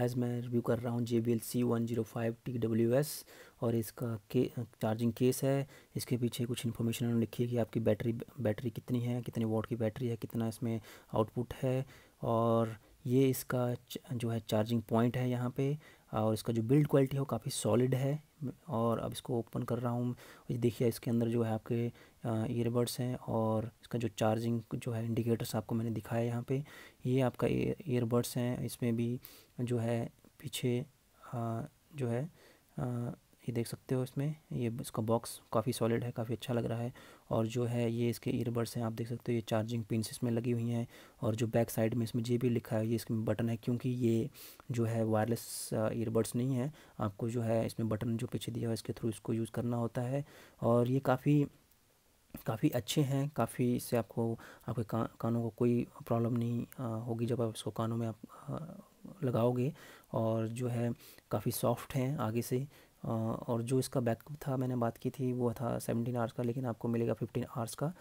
device मैं review कर रहा हूँ J B L C one zero five T W S और इसका के चार्जिंग केस है इसके पीछे कुछ इन्फॉर्मेशन उन्होंने लिखी है कि आपकी बैटरी बैटरी कितनी है कितने वोट की बैटरी है कितना इसमें आउटपुट है और ये इसका जो है चार्जिंग पॉइंट है यहाँ पे और इसका जो बिल्ड क्वालिटी है वो काफ़ी सॉलिड है और अब इसको ओपन कर रहा हूँ देखिए इसके अंदर जो है आपके ईयरबड्स हैं और इसका जो चार्जिंग जो है इंडिकेटर्स आपको मैंने दिखाया यहाँ पे ये आपका ईयरबड्स हैं इसमें भी जो है पीछे आ, जो है आ, ये देख सकते हो इसमें ये इसका बॉक्स काफ़ी सॉलिड है काफ़ी अच्छा लग रहा है और जो है ये इसके ईयरबड्स हैं आप देख सकते हो ये चार्जिंग पिन इसमें लगी हुई हैं और जो बैक साइड में इसमें जे भी लिखा है ये इसमें बटन है क्योंकि ये जो है वायरलेस ईयरबड्स नहीं है आपको जो है इसमें बटन जो पीछे दिया है इसके थ्रू इसको यूज़ करना होता है और ये काफ़ी काफ़ी अच्छे हैं काफ़ी इससे आपको आपके कानों को कोई प्रॉब्लम नहीं होगी जब आप इसको कानों में आप लगाओगे और जो है काफ़ी सॉफ्ट हैं आगे से और जो इसका बैकअप था मैंने बात की थी वो था सेवनटीन आवर्स का लेकिन आपको मिलेगा फिफ्टीन आवर्स का